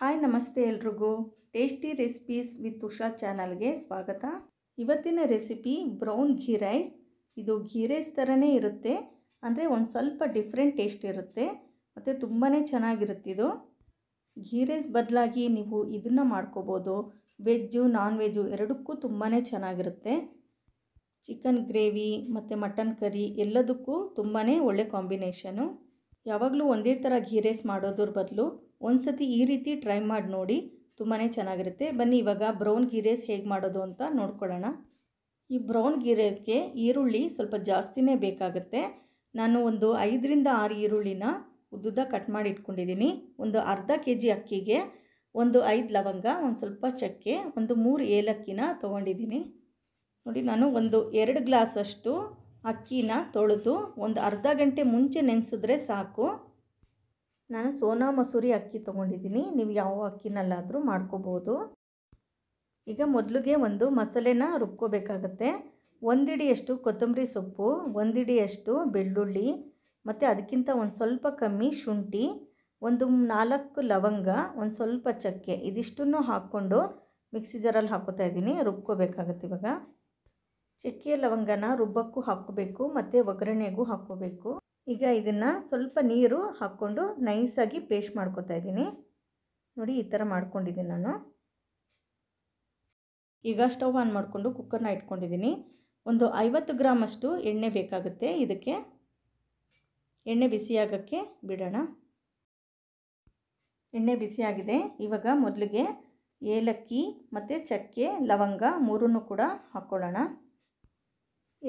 hi ನಮಸ್ತೆ ಎಲ್ರಿಗೂ tasty recipes with Usha ಚಾನಲ್ಗೆ ಸ್ವಾಗತ ಇವತ್ತಿನ ರೆಸಿಪಿ ಬ್ರೌನ್ ಘೀ ರೈಸ್ ಇದು ಘೀ ರೈಸ್ ಥರನೇ ಇರುತ್ತೆ ಅಂದರೆ ಒಂದು ಸ್ವಲ್ಪ ಡಿಫ್ರೆಂಟ್ ಟೇಸ್ಟ್ ಇರುತ್ತೆ ಮತ್ತು ತುಂಬಾ ಚೆನ್ನಾಗಿರುತ್ತಿದು ಘೀ ರೈಸ್ ಬದಲಾಗಿ ನೀವು ಇದನ್ನು ಮಾಡ್ಕೋಬೋದು ವೆಜ್ಜು ನಾನ್ ವೆಜ್ಜು ಎರಡಕ್ಕೂ ತುಂಬಾ ಚೆನ್ನಾಗಿರುತ್ತೆ ಚಿಕನ್ ಗ್ರೇವಿ ಮತ್ತು ಮಟನ್ ಕರಿ ಎಲ್ಲದಕ್ಕೂ ತುಂಬಾ ಒಳ್ಳೆ ಕಾಂಬಿನೇಷನು ಯಾವಾಗಲೂ ಒಂದೇ ಥರ ಘೀ ರೈಸ್ ಮಾಡೋದ್ರ ಬದಲು ಒಂದು ಸತಿ ಈ ರೀತಿ ಟ್ರೈ ಮಾಡಿ ನೋಡಿ ತುಂಬಾ ಚೆನ್ನಾಗಿರುತ್ತೆ ಬನ್ನಿ ಇವಾಗ ಬ್ರೌನ್ ಗೀ ರೈಸ್ ಹೇಗೆ ಮಾಡೋದು ಅಂತ ನೋಡ್ಕೊಳ್ಳೋಣ ಈ ಬ್ರೌನ್ ಗೀ ರೈಸ್ಗೆ ಈರುಳ್ಳಿ ಸ್ವಲ್ಪ ಜಾಸ್ತಿನೇ ಬೇಕಾಗುತ್ತೆ ನಾನು ಒಂದು ಐದರಿಂದ ಆರು ಈರುಳ್ಳಿನ ಉದ್ದುದ್ದ ಕಟ್ ಮಾಡಿ ಇಟ್ಕೊಂಡಿದ್ದೀನಿ ಒಂದು ಅರ್ಧ ಕೆ ಜಿ ಅಕ್ಕಿಗೆ ಒಂದು ಐದು ಲವಂಗ ಒಂದು ಸ್ವಲ್ಪ ಚಕ್ಕೆ ಒಂದು ಮೂರು ಏಲಕ್ಕಿನ ತೊಗೊಂಡಿದ್ದೀನಿ ನೋಡಿ ನಾನು ಒಂದು ಎರಡು ಗ್ಲಾಸಷ್ಟು ಅಕ್ಕಿನ ತೊಳೆದು ಒಂದು ಅರ್ಧ ಗಂಟೆ ಮುಂಚೆ ನೆನೆಸಿದ್ರೆ ಸಾಕು ನಾನು ಸೋನಾ ಮಸೂರಿ ಅಕ್ಕಿ ತೊಗೊಂಡಿದ್ದೀನಿ ನೀವು ಯಾವ ಅಕ್ಕಿನಲ್ಲಾದರೂ ಮಾಡ್ಕೋಬೋದು ಈಗ ಮೊದಲಿಗೆ ಒಂದು ಮಸಾಲೆನ ರುಬ್ಕೋಬೇಕಾಗತ್ತೆ ಒಂದಿಡಿಯಷ್ಟು ಕೊತ್ತಂಬರಿ ಸೊಪ್ಪು ಒಂದಿಡಿಯಷ್ಟು ಬೆಳ್ಳುಳ್ಳಿ ಮತ್ತು ಅದಕ್ಕಿಂತ ಒಂದು ಸ್ವಲ್ಪ ಕಮ್ಮಿ ಶುಂಠಿ ಒಂದು ನಾಲ್ಕು ಲವಂಗ ಒಂದು ಸ್ವಲ್ಪ ಚಕ್ಕೆ ಇದಿಷ್ಟನ್ನು ಹಾಕ್ಕೊಂಡು ಮಿಕ್ಸಿ ಜರಲ್ಲಿ ಹಾಕೋತಾ ಇದ್ದೀನಿ ರುಬ್ಕೋಬೇಕಾಗತ್ತೆ ಇವಾಗ ಚಕ್ಕೆ ಲವಂಗನ ರುಬ್ಬಕ್ಕೂ ಹಾಕೋಬೇಕು ಮತ್ತು ಒಗ್ಗರಣೆಗೂ ಹಾಕ್ಕೋಬೇಕು ಈಗ ಇದನ್ನು ಸ್ವಲ್ಪ ನೀರು ಹಾಕ್ಕೊಂಡು ನೈಸಾಗಿ ಪೇಸ್ಟ್ ಮಾಡ್ಕೊತಾ ಇದ್ದೀನಿ ನೋಡಿ ಈ ಥರ ಮಾಡ್ಕೊಂಡಿದ್ದೀನಿ ನಾನು ಈಗ ಸ್ಟವ್ ಆನ್ ಮಾಡಿಕೊಂಡು ಕುಕ್ಕರ್ನ ಇಟ್ಕೊಂಡಿದ್ದೀನಿ ಒಂದು ಐವತ್ತು ಗ್ರಾಮಷ್ಟು ಎಣ್ಣೆ ಬೇಕಾಗುತ್ತೆ ಇದಕ್ಕೆ ಎಣ್ಣೆ ಬಿಸಿಯಾಗೋಕ್ಕೆ ಬಿಡೋಣ ಎಣ್ಣೆ ಬಿಸಿಯಾಗಿದೆ ಇವಾಗ ಮೊದಲಿಗೆ ಏಲಕ್ಕಿ ಮತ್ತು ಚಕ್ಕೆ ಲವಂಗ ಮೂರನ್ನು ಕೂಡ ಹಾಕ್ಕೊಳ್ಳೋಣ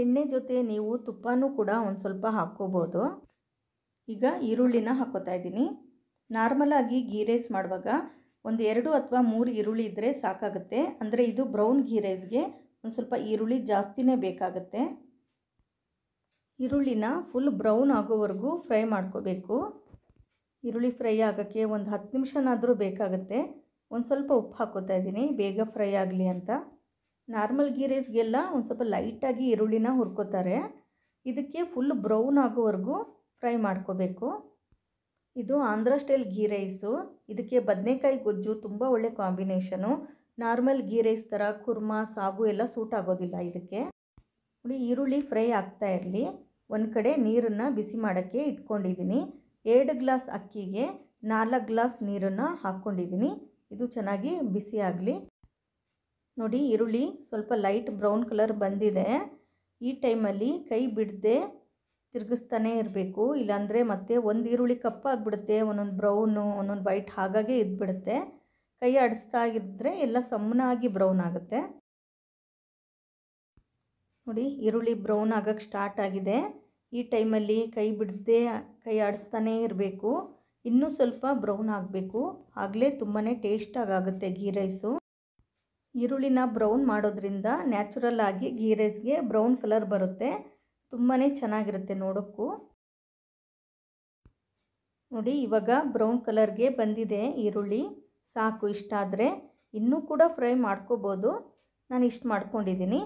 ಎಣ್ಣೆ ಜೊತೆ ನೀವು ತುಪ್ಪನೂ ಕೂಡ ಒಂದು ಸ್ವಲ್ಪ ಹಾಕ್ಕೋಬೋದು ಈಗ ಈರುಳ್ಳಿನ ಹಾಕೋತಾ ಇದ್ದೀನಿ ನಾರ್ಮಲಾಗಿ ಗೀ ರೈಸ್ ಮಾಡುವಾಗ ಒಂದು ಎರಡು ಅಥವಾ ಮೂರು ಈರುಳ್ಳಿ ಇದ್ದರೆ ಸಾಕಾಗುತ್ತೆ ಅಂದರೆ ಇದು ಬ್ರೌನ್ ಗೀ ರೈಸ್ಗೆ ಒಂದು ಸ್ವಲ್ಪ ಈರುಳ್ಳಿ ಜಾಸ್ತಿನೇ ಬೇಕಾಗುತ್ತೆ ಈರುಳ್ಳಿನ ಫುಲ್ ಬ್ರೌನ್ ಆಗೋವರೆಗೂ ಫ್ರೈ ಮಾಡ್ಕೋಬೇಕು ಈರುಳ್ಳಿ ಫ್ರೈ ಆಗೋಕ್ಕೆ ಒಂದು ಹತ್ತು ನಿಮಿಷನಾದರೂ ಬೇಕಾಗುತ್ತೆ ಒಂದು ಸ್ವಲ್ಪ ಉಪ್ಪು ಹಾಕೋತಾ ಇದ್ದೀನಿ ಬೇಗ ಫ್ರೈ ಆಗಲಿ ಅಂತ ನಾರ್ಮಲ್ ಗೀ ರೈಸ್ಗೆಲ್ಲ ಒಂದು ಸ್ವಲ್ಪ ಲೈಟಾಗಿ ಈರುಳ್ಳಿನ ಹುರ್ಕೋತಾರೆ ಇದಕ್ಕೆ ಫುಲ್ ಬ್ರೌನ್ ಆಗೋವರೆಗೂ ಫ್ರೈ ಮಾಡ್ಕೋಬೇಕು ಇದು ಆಂಧ್ರ ಸ್ಟೈಲ್ ಗೀ ರೈಸು ಇದಕ್ಕೆ ಬದನೆಕಾಯಿ ಗೊಜ್ಜು ತುಂಬ ಒಳ್ಳೆ ಕಾಂಬಿನೇಷನು ನಾರ್ಮಲ್ ಗೀ ರೈಸ್ ಥರ ಕುರ್ಮಾ ಸಾಗು ಎಲ್ಲ ಸೂಟ್ ಆಗೋದಿಲ್ಲ ಇದಕ್ಕೆ ನೋಡಿ ಈರುಳ್ಳಿ ಫ್ರೈ ಆಗ್ತಾ ಇರಲಿ ಒಂದು ಕಡೆ ನೀರನ್ನು ಬಿಸಿ ಮಾಡೋಕ್ಕೆ ಇಟ್ಕೊಂಡಿದ್ದೀನಿ ಎರಡು ಗ್ಲಾಸ್ ಅಕ್ಕಿಗೆ ನಾಲ್ಕು ಗ್ಲಾಸ್ ನೀರನ್ನು ಹಾಕ್ಕೊಂಡಿದ್ದೀನಿ ಇದು ಚೆನ್ನಾಗಿ ಬಿಸಿ ಆಗಲಿ ನೋಡಿ ಈರುಳ್ಳಿ ಸ್ವಲ್ಪ ಲೈಟ್ ಬ್ರೌನ್ ಕಲರ್ ಬಂದಿದೆ ಈ ಟೈಮಲ್ಲಿ ಕೈ ಬಿಡದೆ ತಿರುಗಿಸ್ತಾನೇ ಇರಬೇಕು ಇಲ್ಲಾಂದರೆ ಮತ್ತೆ ಒಂದು ಈರುಳ್ಳಿ ಕಪ್ಪಾಗಿಬಿಡುತ್ತೆ ಒಂದೊಂದು ಬ್ರೌನು ಒಂದೊಂದು ವೈಟ್ ಹಾಗಾಗೆ ಇದ್ಬಿಡುತ್ತೆ ಕೈ ಆಡಿಸ್ತಾ ಇದ್ದರೆ ಎಲ್ಲ ಸಮನಾಗಿ ಬ್ರೌನ್ ಆಗುತ್ತೆ ನೋಡಿ ಈರುಳ್ಳಿ ಬ್ರೌನ್ ಆಗೋಕ್ಕೆ ಸ್ಟಾರ್ಟ್ ಆಗಿದೆ ಈ ಟೈಮಲ್ಲಿ ಕೈ ಬಿಡದೆ ಕೈ ಆಡಿಸ್ತಾನೇ ಇರಬೇಕು ಇನ್ನೂ ಸ್ವಲ್ಪ ಬ್ರೌನ್ ಆಗಬೇಕು ಆಗಲೇ ತುಂಬಾ ಟೇಸ್ಟಾಗಿ ಆಗುತ್ತೆ ಗೀ ರೈಸು ಈರುಳ್ಳಿನ ಬ್ರೌನ್ ಮಾಡೋದ್ರಿಂದ ನ್ಯಾಚುರಲ್ ಆಗಿ ಗೀ ಬ್ರೌನ್ ಕಲರ್ ಬರುತ್ತೆ ತುಂಬಾ ಚೆನ್ನಾಗಿರುತ್ತೆ ನೋಡೋಕ್ಕೂ ನೋಡಿ ಇವಾಗ ಬ್ರೌನ್ ಕಲರ್ಗೆ ಬಂದಿದೆ ಈರುಳ್ಳಿ ಸಾಕು ಇಷ್ಟ ಇನ್ನೂ ಕೂಡ ಫ್ರೈ ಮಾಡ್ಕೋಬೋದು ನಾನು ಇಷ್ಟು ಮಾಡ್ಕೊಂಡಿದ್ದೀನಿ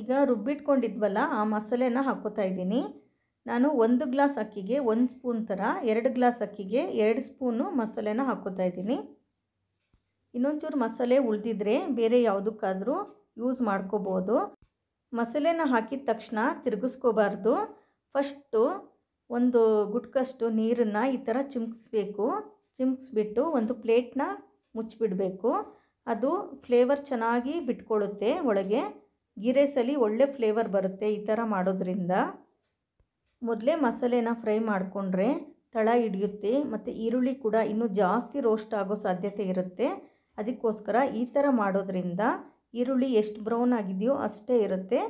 ಈಗ ರುಬ್ಬಿಟ್ಕೊಂಡಿದ್ವಲ್ಲ ಆ ಮಸಾಲೆನ ಹಾಕೋತಾ ಇದ್ದೀನಿ ನಾನು ಒಂದು ಗ್ಲಾಸ್ ಅಕ್ಕಿಗೆ ಒಂದು ಸ್ಪೂನ್ ಥರ ಎರಡು ಗ್ಲಾಸ್ ಅಕ್ಕಿಗೆ ಎರಡು ಸ್ಪೂನು ಮಸಾಲೆನ ಹಾಕೋತಾ ಇದ್ದೀನಿ ಇನ್ನೊಂಚೂರು ಮಸಾಲೆ ಉಳಿದಿದ್ರೆ ಬೇರೆ ಯಾವುದಕ್ಕಾದರೂ ಯೂಸ್ ಮಾಡ್ಕೋಬೋದು ಮಸಾಲೆನ ಹಾಕಿದ ತಕ್ಷಣ ತಿರುಗಿಸ್ಕೋಬಾರ್ದು ಫಸ್ಟು ಒಂದು ಗುಟ್ಕಷ್ಟು ನೀರನ್ನು ಈ ಥರ ಚಿಮ್ಕಿಸ್ಬೇಕು ಚಿಮ್ಕಿಸ್ಬಿಟ್ಟು ಒಂದು ಪ್ಲೇಟ್ನ ಮುಚ್ಚಿಬಿಡಬೇಕು ಅದು ಫ್ಲೇವರ್ ಚೆನ್ನಾಗಿ ಬಿಟ್ಕೊಳ್ಳುತ್ತೆ ಒಳಗೆ ಗಿರೇಸಲ್ಲಿ ಒಳ್ಳೆ ಫ್ಲೇವರ್ ಬರುತ್ತೆ ಈ ಥರ ಮಾಡೋದ್ರಿಂದ ಮೊದಲೇ ಮಸಾಲೆನ ಫ್ರೈ ಮಾಡಿಕೊಂಡ್ರೆ ತಳ ಹಿಡಿಯುತ್ತೆ ಮತ್ತು ಈರುಳ್ಳಿ ಕೂಡ ಇನ್ನೂ ಜಾಸ್ತಿ ರೋಸ್ಟ್ ಆಗೋ ಸಾಧ್ಯತೆ ಇರುತ್ತೆ ಅದಕ್ಕೋಸ್ಕರ ಈ ಥರ ಮಾಡೋದ್ರಿಂದ ಈರುಳ್ಳಿ ಎಷ್ಟು ಬ್ರೌನ್ ಆಗಿದೆಯೋ ಅಷ್ಟೇ ಇರುತ್ತೆ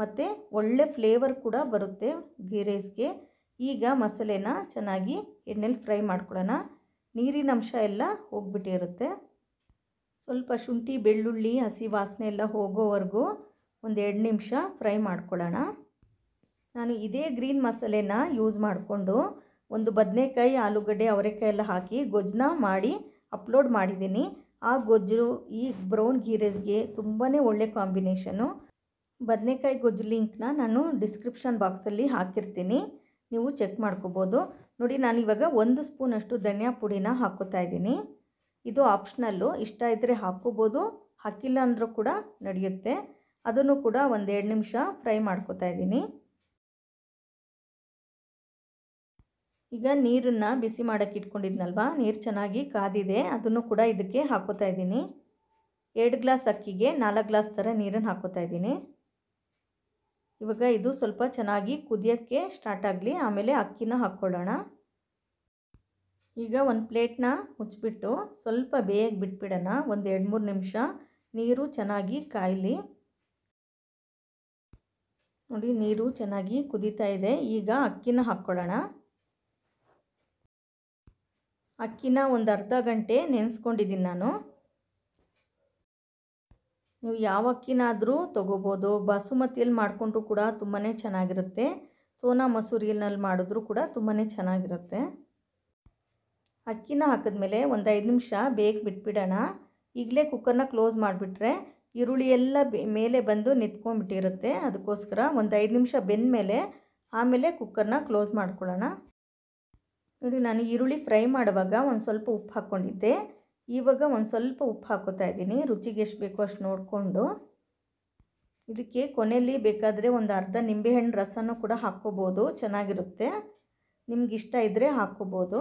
ಮತ್ತು ಒಳ್ಳೆ ಫ್ಲೇವರ್ ಕೂಡ ಬರುತ್ತೆ ಗೀ ಈಗ ಮಸಾಲೆನ ಚೆನ್ನಾಗಿ ಎಣ್ಣೆಲಿ ಫ್ರೈ ಮಾಡ್ಕೊಳ್ಳೋಣ ನೀರಿನ ಅಂಶ ಎಲ್ಲ ಹೋಗ್ಬಿಟ್ಟಿರುತ್ತೆ ಸ್ವಲ್ಪ ಶುಂಠಿ ಬೆಳ್ಳುಳ್ಳಿ ಹಸಿ ವಾಸನೆ ಎಲ್ಲ ಹೋಗೋವರೆಗೂ ಒಂದು ಎರಡು ನಿಮಿಷ ಫ್ರೈ ಮಾಡ್ಕೊಳ್ಳೋಣ ನಾನು ಇದೇ ಗ್ರೀನ್ ಮಸಾಲೆನ ಯೂಸ್ ಮಾಡಿಕೊಂಡು ಒಂದು ಬದನೆಕಾಯಿ ಆಲೂಗಡ್ಡೆ ಅವರೆಕಾಯಿ ಎಲ್ಲ ಹಾಕಿ ಗೊಜ್ಜನ ಮಾಡಿ ಅಪ್ಲೋಡ್ ಮಾಡಿದ್ದೀನಿ ಆ ಗೊಜ್ಜು ಈ ಬ್ರೌನ್ ಗೀ ತುಂಬಾ ಒಳ್ಳೆ ಕಾಂಬಿನೇಷನು ಬದನೆಕಾಯಿ ಗೊಜ್ಜು ಲಿಂಕ್ನ ನಾನು ಡಿಸ್ಕ್ರಿಪ್ಷನ್ ಬಾಕ್ಸಲ್ಲಿ ಹಾಕಿರ್ತೀನಿ ನೀವು ಚೆಕ್ ಮಾಡ್ಕೋಬೋದು ನೋಡಿ ನಾನು ಇವಾಗ ಒಂದು ಸ್ಪೂನಷ್ಟು ಧನಿಯಾ ಪುಡಿನ ಹಾಕೋತಾ ಇದ್ದೀನಿ ಇದು ಆಪ್ಷನಲ್ಲು ಇಷ್ಟ ಇದ್ದರೆ ಹಾಕ್ಕೋಬೋದು ಹಾಕಿಲ್ಲ ಅಂದರೂ ಕೂಡ ನಡೆಯುತ್ತೆ ಅದನ್ನು ಕೂಡ ಒಂದೆರಡು ನಿಮಿಷ ಫ್ರೈ ಮಾಡ್ಕೋತಾ ಇದ್ದೀನಿ ಈಗ ನೀರನ್ನು ಬಿಸಿ ಮಾಡೋಕ್ಕೆ ಇಟ್ಕೊಂಡಿದ್ನಲ್ವ ನೀರು ಚೆನ್ನಾಗಿ ಕಾದಿದೆ ಅದನ್ನು ಕೂಡ ಇದಕ್ಕೆ ಹಾಕೋತಾ ಇದ್ದೀನಿ ಎರಡು ಗ್ಲಾಸ್ ಅಕ್ಕಿಗೆ ನಾಲ್ಕು ಗ್ಲಾಸ್ ಥರ ನೀರನ್ನು ಹಾಕೋತಾ ಇದ್ದೀನಿ ಇವಾಗ ಇದು ಸ್ವಲ್ಪ ಚೆನ್ನಾಗಿ ಕುದಿಯೋಕ್ಕೆ ಸ್ಟಾರ್ಟ್ ಆಗಲಿ ಆಮೇಲೆ ಅಕ್ಕಿನ ಹಾಕ್ಕೊಳ್ಳೋಣ ಈಗ ಒಂದು ಪ್ಲೇಟ್ನ ಮುಚ್ಚಿಬಿಟ್ಟು ಸ್ವಲ್ಪ ಬೇಯಕ್ಕೆ ಬಿಟ್ಬಿಡೋಣ ಒಂದು ಎರಡು ಮೂರು ನಿಮಿಷ ನೀರು ಚೆನ್ನಾಗಿ ಕಾಯಲಿ ನೋಡಿ ನೀರು ಚೆನ್ನಾಗಿ ಕುದೀತಾ ಇದೆ ಈಗ ಅಕ್ಕಿನ ಹಾಕ್ಕೊಳ್ಳೋಣ ಅಕ್ಕಿನ ಒಂದು ಅರ್ಧ ಗಂಟೆ ನೆನೆಸ್ಕೊಂಡಿದ್ದೀನಿ ನಾನು ನೀವು ಯಾವ ಅಕ್ಕಿನಾದರೂ ತೊಗೋಬೋದು ಬಾಸುಮತಿಯಲ್ಲಿ ಮಾಡಿಕೊಂಡ್ರೂ ಕೂಡ ತುಂಬಾ ಚೆನ್ನಾಗಿರುತ್ತೆ ಸೋನಾ ಮಸೂರಿಯಲ್ಲಿ ಮಾಡಿದ್ರೂ ಕೂಡ ತುಂಬಾ ಚೆನ್ನಾಗಿರುತ್ತೆ ಅಕ್ಕಿನ ಹಾಕಿದ್ಮೇಲೆ ಒಂದು ಐದು ನಿಮಿಷ ಬೇಗ ಬಿಟ್ಬಿಡೋಣ ಈಗಲೇ ಕುಕ್ಕರ್ನ ಕ್ಲೋಸ್ ಮಾಡಿಬಿಟ್ರೆ ಈರುಳ್ಳಿ ಎಲ್ಲ ಮೇಲೆ ಬಂದು ನಿಂತ್ಕೊಂಡ್ಬಿಟ್ಟಿರುತ್ತೆ ಅದಕ್ಕೋಸ್ಕರ ಒಂದು ಐದು ನಿಮಿಷ ಬೆಂದ ಮೇಲೆ ಆಮೇಲೆ ಕುಕ್ಕರ್ನ ಕ್ಲೋಸ್ ಮಾಡ್ಕೊಳ್ಳೋಣ ನೋಡಿ ನಾನು ಈರುಳ್ಳಿ ಫ್ರೈ ಮಾಡುವಾಗ ಒಂದು ಸ್ವಲ್ಪ ಉಪ್ಪು ಹಾಕ್ಕೊಂಡಿದ್ದೆ ಇವಾಗ ಒಂದು ಸ್ವಲ್ಪ ಉಪ್ಪು ಹಾಕೋತಾ ಇದ್ದೀನಿ ರುಚಿಗೆ ಎಷ್ಟು ಬೇಕೋ ಅಷ್ಟು ನೋಡಿಕೊಂಡು ಇದಕ್ಕೆ ಕೊನೆಯಲ್ಲಿ ಬೇಕಾದರೆ ಒಂದು ಅರ್ಧ ನಿಂಬೆಹಣ್ಣು ರಸನೂ ಕೂಡ ಹಾಕ್ಕೋಬೋದು ಚೆನ್ನಾಗಿರುತ್ತೆ ನಿಮ್ಗೆ ಇಷ್ಟ ಇದ್ದರೆ ಹಾಕ್ಕೋಬೋದು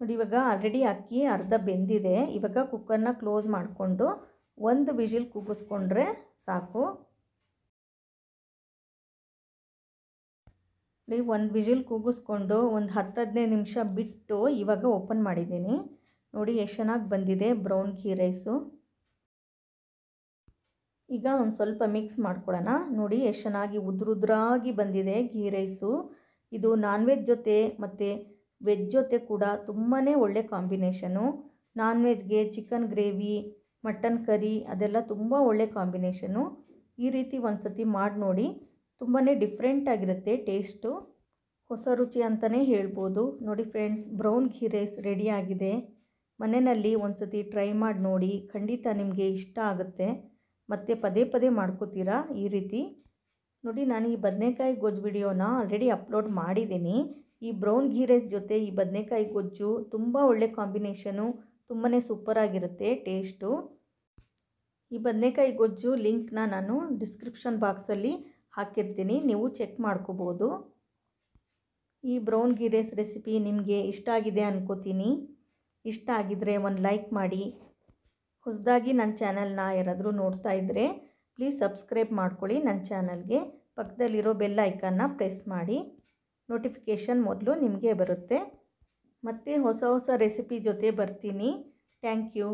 ನೋಡಿ ಇವಾಗ ಆಲ್ರೆಡಿ ಅಕ್ಕಿ ಅರ್ಧ ಬೆಂದಿದೆ ಇವಾಗ ಕುಕ್ಕರ್ನ ಕ್ಲೋಸ್ ಮಾಡಿಕೊಂಡು ಒಂದು ವಿಜಿಲ್ ಕೂಗಿಸ್ಕೊಂಡ್ರೆ ಸಾಕು ನೀವು ಒಂದು ವಿಜಿಲ್ ಕೂಗಿಸ್ಕೊಂಡು ಒಂದು ಹತ್ತು ಹದಿನೈದು ನಿಮಿಷ ಬಿಟ್ಟು ಇವಾಗ ಓಪನ್ ಮಾಡಿದ್ದೀನಿ ನೋಡಿ ಎಷ್ಟು ಚೆನ್ನಾಗಿ ಬಂದಿದೆ ಬ್ರೌನ್ ಘೀ ರೈಸು ಈಗ ಒಂದು ಸ್ವಲ್ಪ ಮಿಕ್ಸ್ ಮಾಡ್ಕೊಳ್ಳೋಣ ನೋಡಿ ಎಷ್ಟು ಚೆನ್ನಾಗಿ ಉದ್ರುದ್ರಾಗಿ ಬಂದಿದೆ ಘೀ ರೈಸು ಇದು ನಾನ್ ವೆಜ್ ಜೊತೆ ಮತ್ತು ವೆಜ್ ಜೊತೆ ಕೂಡ ತುಂಬಾ ಒಳ್ಳೆ ಕಾಂಬಿನೇಷನು ನಾನ್ ವೆಜ್ಗೆ ಚಿಕನ್ ಗ್ರೇವಿ ಮಟನ್ ಕರಿ ಅದೆಲ್ಲ ತುಂಬ ಒಳ್ಳೆ ಕಾಂಬಿನೇಷನು ಈ ರೀತಿ ಒಂದು ಸತಿ ಮಾಡಿ ನೋಡಿ ತುಂಬಾ ಡಿಫ್ರೆಂಟ್ ಆಗಿರುತ್ತೆ ಟೇಸ್ಟು ಹೊಸ ರುಚಿ ಅಂತಲೇ ಹೇಳ್ಬೋದು ನೋಡಿ ಫ್ರೆಂಡ್ಸ್ ಬ್ರೌನ್ ಘೀ ರೈಸ್ ರೆಡಿಯಾಗಿದೆ ಮನೆಯಲ್ಲಿ ಒಂದು ಸತಿ ಟ್ರೈ ಮಾಡಿ ನೋಡಿ ಖಂಡಿತ ನಿಮಗೆ ಇಷ್ಟ ಆಗುತ್ತೆ ಮತ್ತು ಪದೇ ಪದೇ ಮಾಡ್ಕೋತೀರಾ ಈ ರೀತಿ ನೋಡಿ ನಾನು ಈ ಬದನೆಕಾಯಿ ಗೊಜ್ಜು ವಿಡಿಯೋನ ಆಲ್ರೆಡಿ ಅಪ್ಲೋಡ್ ಮಾಡಿದ್ದೀನಿ ಈ ಬ್ರೌನ್ ಘೀ ರೈಸ್ ಜೊತೆ ಈ ಬದನೆಕಾಯಿ ಗೊಜ್ಜು ತುಂಬ ಒಳ್ಳೆ ಕಾಂಬಿನೇಷನು ತುಂಬಾ ಸೂಪರಾಗಿರುತ್ತೆ ಟೇಸ್ಟು ಈ ಬದನೆಕಾಯಿ ಗೊಜ್ಜು ಲಿಂಕ್ನ ನಾನು ಡಿಸ್ಕ್ರಿಪ್ಷನ್ ಬಾಕ್ಸಲ್ಲಿ ಹಾಕಿರ್ತೀನಿ ನೀವು ಚೆಕ್ ಮಾಡ್ಕೋಬೋದು ಈ ಬ್ರೌನ್ ಗೀ ರೈಸ್ ರೆಸಿಪಿ ನಿಮಗೆ ಇಷ್ಟ ಆಗಿದೆ ಅನ್ಕೋತೀನಿ ಇಷ್ಟ ಆಗಿದ್ರೆ ಒಂದು ಲೈಕ್ ಮಾಡಿ ಹೊಸದಾಗಿ ನನ್ನ ಚಾನಲ್ನ ಯಾರಾದರೂ ನೋಡ್ತಾ ಇದ್ದರೆ ಪ್ಲೀಸ್ ಸಬ್ಸ್ಕ್ರೈಬ್ ಮಾಡ್ಕೊಳ್ಳಿ ನನ್ನ ಚಾನಲ್ಗೆ ಪಕ್ಕದಲ್ಲಿರೋ ಬೆಲ್ ಐಕನ್ನ ಪ್ರೆಸ್ ಮಾಡಿ ನೋಟಿಫಿಕೇಷನ್ ಮೊದಲು ನಿಮಗೆ ಬರುತ್ತೆ ಮತ್ತು ಹೊಸ ಹೊಸ ರೆಸಿಪಿ ಜೊತೆ ಬರ್ತೀನಿ ಥ್ಯಾಂಕ್ ಯು